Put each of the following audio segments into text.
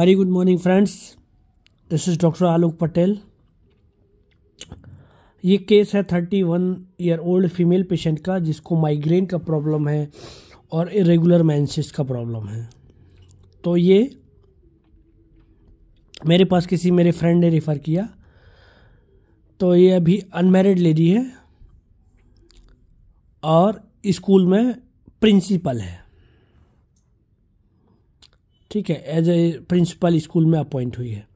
Very good morning friends this is doctor Alok Patel ये case है thirty one year old female patient का जिसको migraine का प्रॉब्लम है और इरेगुलर मैंसिस का प्रॉब्लम है तो ये मेरे पास किसी मेरे फ्रेंड ने रेफ़र किया तो ये अभी अनमेरिड लेडी है और स्कूल में प्रिंसिपल है ठीक है एज ए प्रिंसिपल स्कूल में अपॉइंट हुई है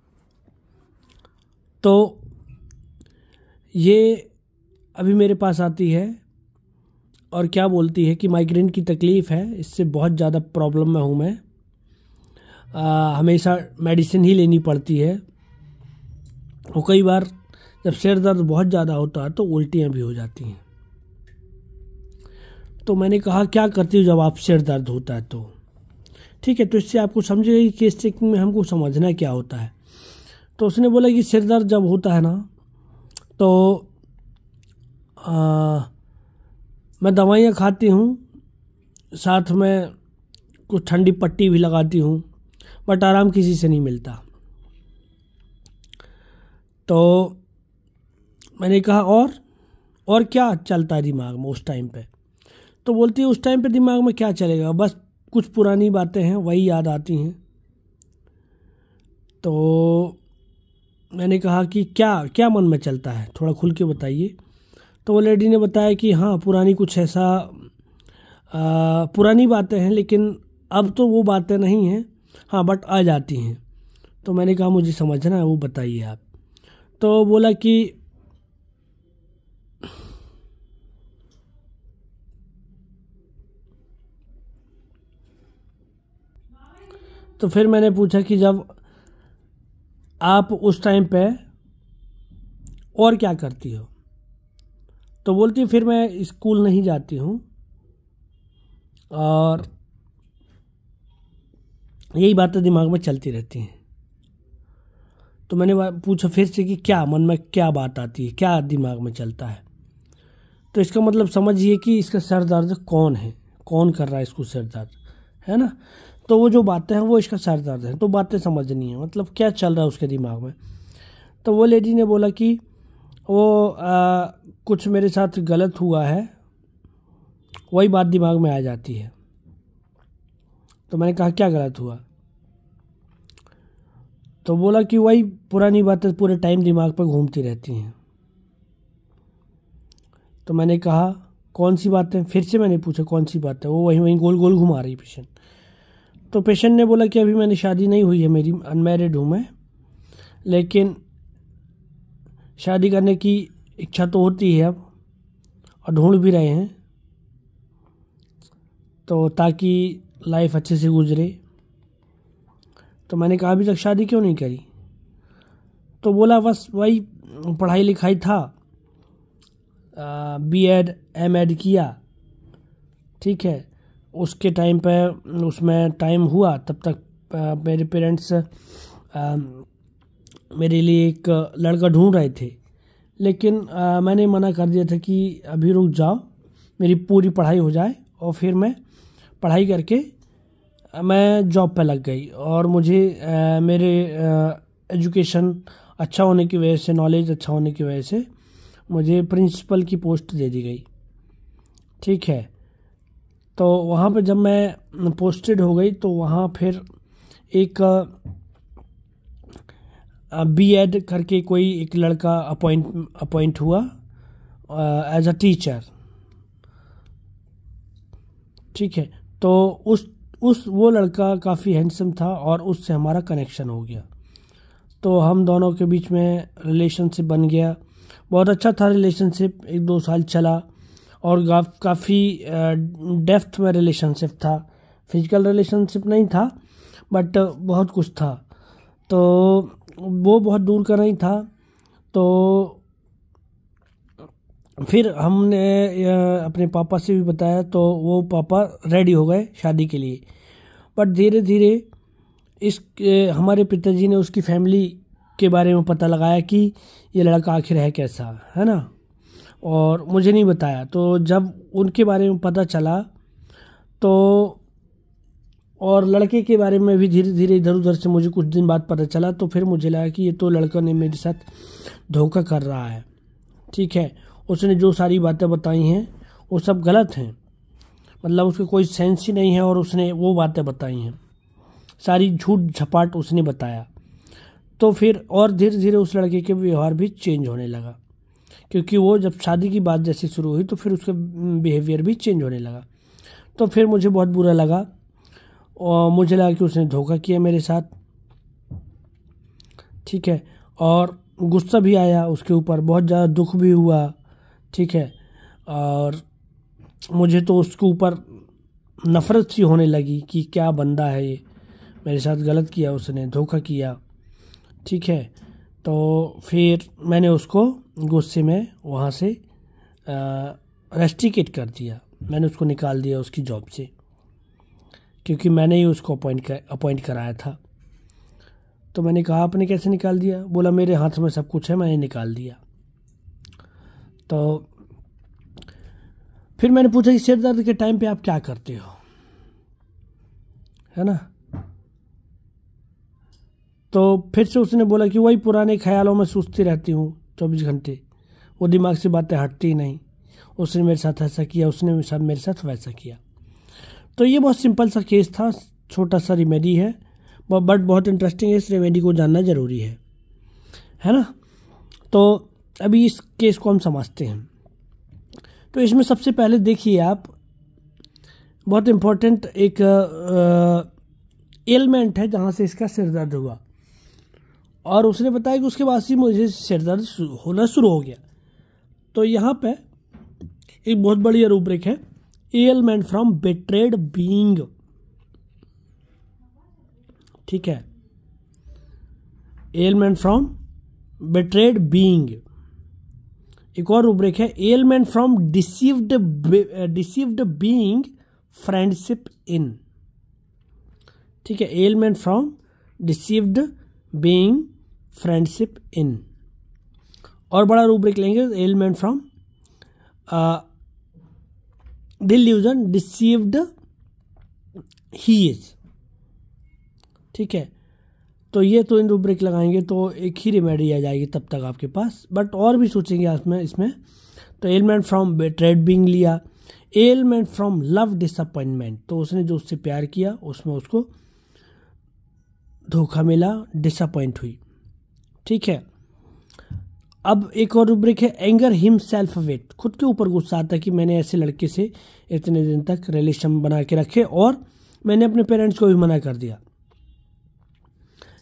तो ये अभी मेरे पास आती है और क्या बोलती है कि माइग्रेन की तकलीफ़ है इससे बहुत ज़्यादा प्रॉब्लम में हूँ मैं आ, हमेशा मेडिसिन ही लेनी पड़ती है और कई बार जब सिर दर्द बहुत ज़्यादा होता है तो उल्टियाँ भी हो जाती हैं तो मैंने कहा क्या करती हूँ जब आप सिर दर्द होता है तो ठीक है तो इससे आपको समझेगा कि चेकिंग में हमको समझना क्या होता है तो उसने बोला कि सिर दर्द जब होता है ना तो आ, मैं दवाइयाँ खाती हूँ साथ में कुछ ठंडी पट्टी भी लगाती हूँ बट आराम किसी से नहीं मिलता तो मैंने कहा और और क्या चलता है दिमाग में उस टाइम पे तो बोलती है उस टाइम पे दिमाग में क्या चलेगा बस कुछ पुरानी बातें हैं वही याद आती हैं तो मैंने कहा कि क्या क्या मन में चलता है थोड़ा खुल के बताइए तो वो लेडी ने बताया कि हाँ पुरानी कुछ ऐसा आ, पुरानी बातें हैं लेकिन अब तो वो बातें नहीं हैं हाँ बट आ जाती हैं तो मैंने कहा मुझे समझना है वो बताइए आप तो बोला कि तो फिर मैंने पूछा कि जब आप उस टाइम पे और क्या करती हो तो बोलती फिर मैं स्कूल नहीं जाती हूँ और यही बातें दिमाग में चलती रहती हैं तो मैंने पूछा फिर से कि क्या मन में क्या बात आती है क्या दिमाग में चलता है तो इसका मतलब समझिए कि इसका सर दर्द कौन है कौन कर रहा है इसको सर दर्द है ना तो वो जो बातें हैं वो इसका सर दर्द है तो बातें समझनी है मतलब क्या चल रहा है उसके दिमाग में तो वो लेडी ने बोला कि वो आ, कुछ मेरे साथ गलत हुआ है वही बात दिमाग में आ जाती है तो मैंने कहा क्या गलत हुआ तो बोला कि वही पुरानी बातें पूरे टाइम दिमाग पर घूमती रहती हैं तो मैंने कहा कौन सी बातें फिर से मैंने पूछा कौन सी बातें वो वहीं वहीं गोल गोल घुमा रही पेशेंट तो पेशेंट ने बोला कि अभी मैंने शादी नहीं हुई है मेरी अनमेरिड हूँ मैं लेकिन शादी करने की इच्छा तो होती है अब और ढूंढ भी रहे हैं तो ताकि लाइफ अच्छे से गुजरे तो मैंने कहा अभी तक शादी क्यों नहीं करी तो बोला बस वही पढ़ाई लिखाई था बी एड एम एड किया ठीक है उसके टाइम पे उसमें टाइम हुआ तब तक आ, मेरे पेरेंट्स मेरे लिए एक लड़का ढूंढ रहे थे लेकिन आ, मैंने मना कर दिया था कि अभी रुक जाओ मेरी पूरी पढ़ाई हो जाए और फिर मैं पढ़ाई करके मैं जॉब पे लग गई और मुझे आ, मेरे एजुकेशन अच्छा होने की वजह से नॉलेज अच्छा होने की वजह से मुझे प्रिंसिपल की पोस्ट दे दी गई ठीक है तो वहाँ पर जब मैं पोस्टेड हो गई तो वहाँ फिर एक बी एड करके कोई एक लड़का अपॉइंट अपॉइंट हुआ एज अ टीचर ठीक है तो उस उस वो लड़का काफ़ी हैंडसम था और उससे हमारा कनेक्शन हो गया तो हम दोनों के बीच में रिलेशनशिप बन गया बहुत अच्छा था रिलेशनशिप एक दो साल चला और काफ़ी डेफ्थ में रिलेशनशिप था फिजिकल रिलेशनशिप नहीं था बट बहुत कुछ था तो वो बहुत दूर का नहीं था तो फिर हमने अपने पापा से भी बताया तो वो पापा रेडी हो गए शादी के लिए बट धीरे धीरे इस हमारे पिताजी ने उसकी फैमिली के बारे में पता लगाया कि ये लड़का आखिर है कैसा है ना और मुझे नहीं बताया तो जब उनके बारे में पता चला तो और लड़के के बारे में भी धीरे धीरे इधर उधर से मुझे कुछ दिन बाद पता चला तो फिर मुझे लगा कि ये तो लड़का ने मेरे साथ धोखा कर रहा है ठीक है उसने जो सारी बातें बताई हैं वो सब गलत हैं मतलब उसके कोई सेंस ही नहीं है और उसने वो बातें बताई हैं सारी झूठ झपाट उसने बताया तो फिर और धीरे धीरे उस लड़के के व्यवहार भी चेंज होने लगा क्योंकि वो जब शादी की बात जैसी शुरू हुई तो फिर उसका बिहेवियर भी चेंज होने लगा तो फिर मुझे बहुत बुरा लगा और मुझे लगा कि उसने धोखा किया मेरे साथ ठीक है और गुस्सा भी आया उसके ऊपर बहुत ज़्यादा दुख भी हुआ ठीक है और मुझे तो उसके ऊपर नफ़रत सी होने लगी कि क्या बंदा है ये मेरे साथ गलत किया उसने धोखा किया ठीक है तो फिर मैंने उसको गुस्से में वहाँ से रेस्टिकेट कर दिया मैंने उसको निकाल दिया उसकी जॉब से क्योंकि मैंने ही उसको अपॉइंट कर अपॉइंट कराया था तो मैंने कहा आपने कैसे निकाल दिया बोला मेरे हाथ में सब कुछ है मैंने निकाल दिया तो फिर मैंने पूछा कि सिर दर्द के टाइम पे आप क्या करते हो है ना तो फिर से उसने बोला कि वही पुराने ख्यालों में सोचती रहती हूँ चौबीस घंटे वो दिमाग से बातें हटती ही नहीं उसने मेरे साथ ऐसा किया उसने मेरे साथ मेरे साथ वैसा किया तो ये बहुत सिंपल सा केस था छोटा सा रेमेडी है बट बहुत इंटरेस्टिंग है इस रेमेडी को जानना ज़रूरी है है ना तो अभी इस केस को हम समझते हैं तो इसमें सबसे पहले देखिए आप बहुत इम्पोर्टेंट एक एलमेंट है जहाँ से इसका सिर दर्द हुआ और उसने बताया कि उसके बाद से मुझे सिर दर्द होना शुरू हो गया तो यहाँ पे एक बहुत बड़ी रूपरेख है एलमेंट फ्रॉम बेट्रेड बींग ठीक है एलमेंट फ्रॉम बेट्रेड बींग एक और रूब्रिक है ailment from deceived deceived being friendship in ठीक है ailment from deceived being friendship in और बड़ा रूब्रिक लेंगे ailment from delusion deceived he is ठीक है तो ये तो इन रूब्रिक लगाएंगे तो एक ही रिमेडी आ जाएगी तब तक आपके पास बट और भी सोचेंगे आपने इसमें तो एलमेंट फ्रॉम ट्रेड बिंग लिया एलमेंट फ्रॉम लव डिसअपॉइंटमेंट तो उसने जो उससे प्यार किया उसमें उसको धोखा मिला डिसअपॉइंट हुई ठीक है अब एक और रूब्रिक है एंगर हिम सेल्फ वेट खुद के ऊपर गुस्सा आता है कि मैंने ऐसे लड़के से इतने दिन तक रिलेशन बना के रखे और मैंने अपने पेरेंट्स को भी मना कर दिया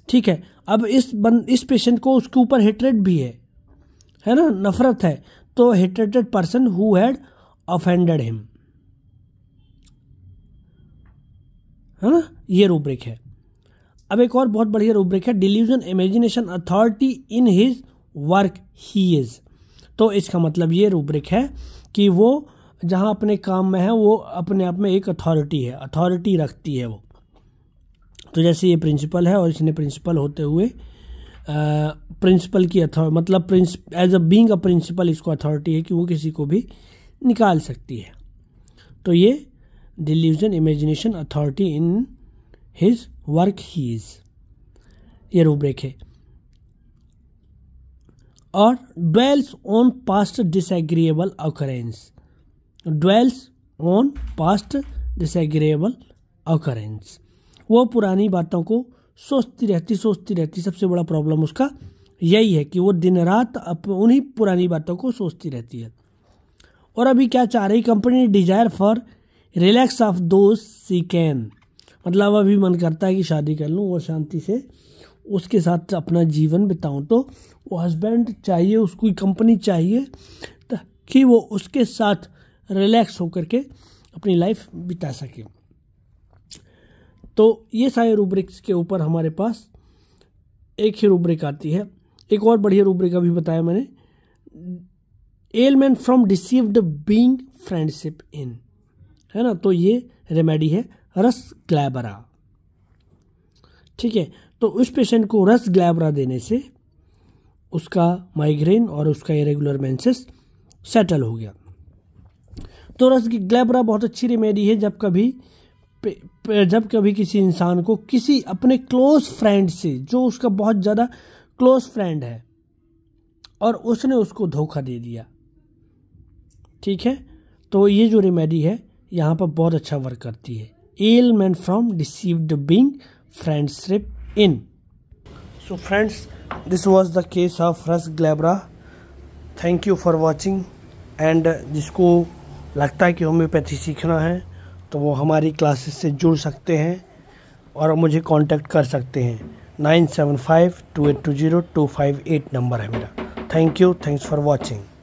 ठीक है अब इस बन इस पेशेंट को उसके ऊपर हेटरेट भी है है ना नफरत है तो hatred person who had offended him है ना ये रूब्रिक है अब एक और बहुत बढ़िया रूब्रिक है delusion imagination authority in his work he is तो इसका मतलब ये रूब्रिक है कि वो जहाँ अपने काम में है वो अपने आप में एक अथॉरिटी है अथॉरिटी रखती है वो तो जैसे ये प्रिंसिपल है और इसने प्रिंसिपल होते हुए प्रिंसिपल की अथॉरिटी मतलब prince as a being a principal इसको अथॉरिटी है कि वो किसी को भी निकाल सकती है तो ये delusion imagination authority in his work he is ये रूब्रेक है और dwells on past disagreeable occurrence dwells on past disagreeable occurrence वो पुरानी बातों को सोचती रहती सोचती रहती सबसे बड़ा प्रॉब्लम उसका यही है कि वो दिन रात उन्हीं पुरानी बातों को सोचती रहती है और अभी क्या चाह रही company desire for relax of दोस्त सी कैन मतलब अभी मन करता है कि शादी कर लूँ और शांति से उसके साथ अपना जीवन बिताऊँ तो वो हस्बैंड चाहिए उसकी कंपनी चाहिए ताकि वो उसके साथ रिलैक्स होकर के अपनी लाइफ बिता सके तो ये सारे रूब्रिक्स के ऊपर हमारे पास एक ही रूब्रिक आती है एक और बढ़िया रूब्रिक अभी बताया मैंने ailment from deceived being friendship in है ना तो ये रेमेडी है रस ग्लैबरा ठीक है तो उस पेशेंट को रस ग्लैबरा देने से उसका माइग्रेन और उसका इरेगुलर मेंसेस सेटल हो गया तो रस ग्लैबरा बहुत अच्छी रेमेडी है जब कभी जब कभी किसी इंसान को किसी अपने क्लोज फ्रेंड से जो उसका बहुत ज़्यादा क्लोज फ्रेंड है और उसने उसको धोखा दे दिया ठीक है तो ये जो रेमेडी है यहाँ पर बहुत अच्छा वर्क करती है ailment from deceived being friendship in so friends this was the case of Rhus glabra. Thank you for watching and जिसको लगता है कि होम्योपैथी सीखना है तो वो हमारी क्लासेस से जुड़ सकते हैं और मुझे कांटेक्ट कर सकते हैं nine seven five two eight two zero two five eight number है मेरा thank you thanks for watching